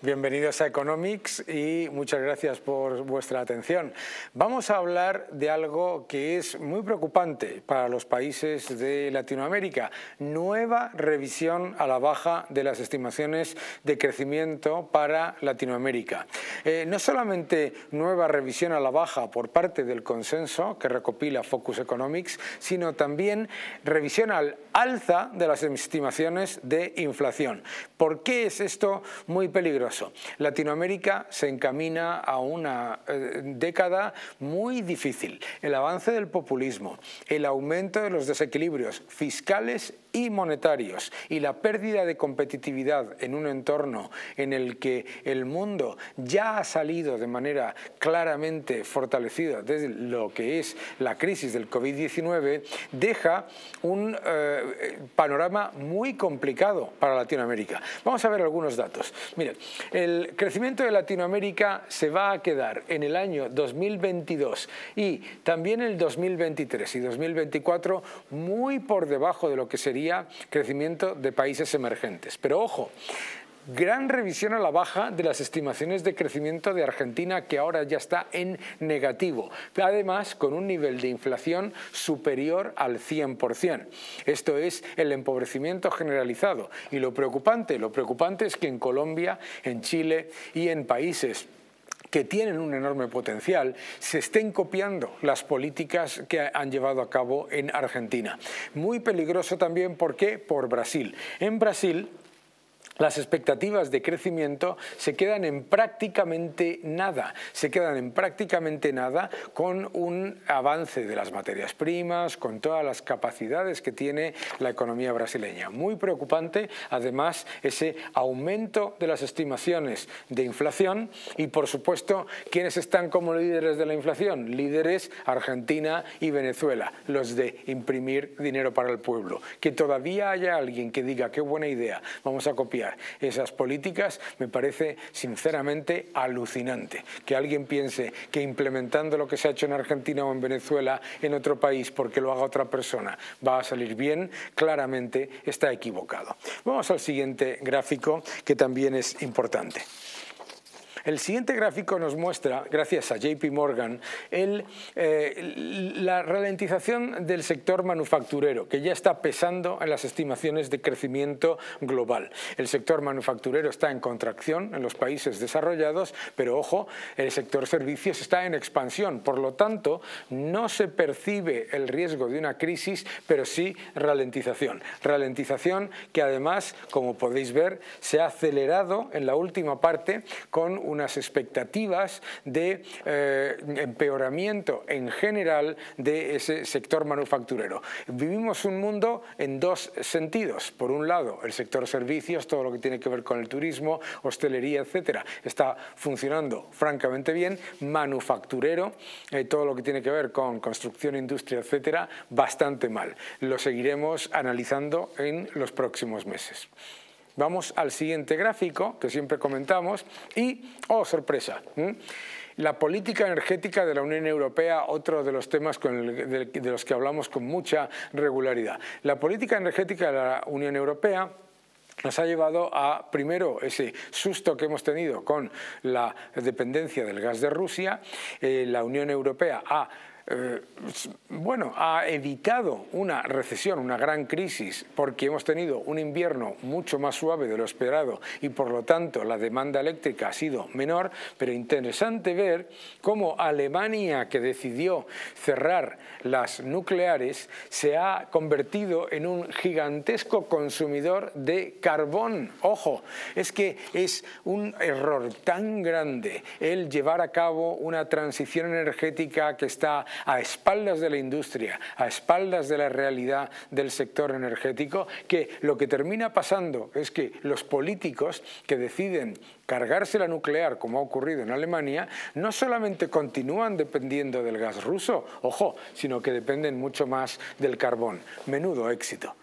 Bienvenidos a Economics y muchas gracias por vuestra atención. Vamos a hablar de algo que es muy preocupante para los países de Latinoamérica. Nueva revisión a la baja de las estimaciones de crecimiento para Latinoamérica. Eh, no solamente nueva revisión a la baja por parte del consenso que recopila Focus Economics, sino también revisión al alza de las estimaciones de inflación. ¿Por qué es esto muy peligroso? Latinoamérica se encamina a una eh, década muy difícil. El avance del populismo, el aumento de los desequilibrios fiscales y monetarios y la pérdida de competitividad en un entorno en el que el mundo ya ha salido de manera claramente fortalecida desde lo que es la crisis del COVID-19, deja un eh, panorama muy complicado para Latinoamérica. Vamos a ver algunos datos. El crecimiento de Latinoamérica se va a quedar en el año 2022 y también el 2023 y 2024 muy por debajo de lo que sería crecimiento de países emergentes. Pero ojo, gran revisión a la baja de las estimaciones de crecimiento de Argentina que ahora ya está en negativo, además con un nivel de inflación superior al 100%. Esto es el empobrecimiento generalizado y lo preocupante, lo preocupante es que en Colombia, en Chile y en países que tienen un enorme potencial, se estén copiando las políticas que han llevado a cabo en Argentina. Muy peligroso también, porque Por Brasil. En Brasil, las expectativas de crecimiento se quedan en prácticamente nada, se quedan en prácticamente nada con un avance de las materias primas, con todas las capacidades que tiene la economía brasileña. Muy preocupante, además, ese aumento de las estimaciones de inflación y, por supuesto, quienes están como líderes de la inflación? Líderes Argentina y Venezuela, los de imprimir dinero para el pueblo. Que todavía haya alguien que diga qué buena idea, vamos a esas políticas me parece sinceramente alucinante. Que alguien piense que implementando lo que se ha hecho en Argentina o en Venezuela en otro país porque lo haga otra persona va a salir bien, claramente está equivocado. Vamos al siguiente gráfico que también es importante. El siguiente gráfico nos muestra, gracias a JP Morgan, eh, la ralentización del sector manufacturero, que ya está pesando en las estimaciones de crecimiento global. El sector manufacturero está en contracción en los países desarrollados, pero ojo, el sector servicios está en expansión. Por lo tanto, no se percibe el riesgo de una crisis, pero sí ralentización. Ralentización que además, como podéis ver, se ha acelerado en la última parte con unas expectativas de eh, empeoramiento en general de ese sector manufacturero. Vivimos un mundo en dos sentidos. Por un lado, el sector servicios, todo lo que tiene que ver con el turismo, hostelería, etcétera, está funcionando francamente bien. Manufacturero, eh, todo lo que tiene que ver con construcción, industria, etcétera, bastante mal. Lo seguiremos analizando en los próximos meses. Vamos al siguiente gráfico que siempre comentamos y, oh sorpresa, la política energética de la Unión Europea, otro de los temas de, los que hablamos con mucha regularidad. La política energética de la Unión Europea nos ha llevado a, primero, ese susto que hemos tenido con la dependencia del gas de Rusia, eh, la Unión Europea ha eh, bueno, ha evitado una recesión, una gran crisis, porque hemos tenido un invierno mucho más suave de lo esperado y por lo tanto la demanda eléctrica ha sido menor, pero interesante ver cómo Alemania, que decidió cerrar las nucleares, se ha convertido en un gigantesco consumidor de carbón. Ojo, es que es un error tan grande el llevar a cabo una transición energética que está a espaldas de la industria, a espaldas de la realidad del sector energético, que lo que termina pasando es que los políticos que deciden cargarse la nuclear, como ha ocurrido en Alemania, no solamente continúan dependiendo del gas ruso, ojo, sino que dependen mucho más del carbón. Menudo éxito.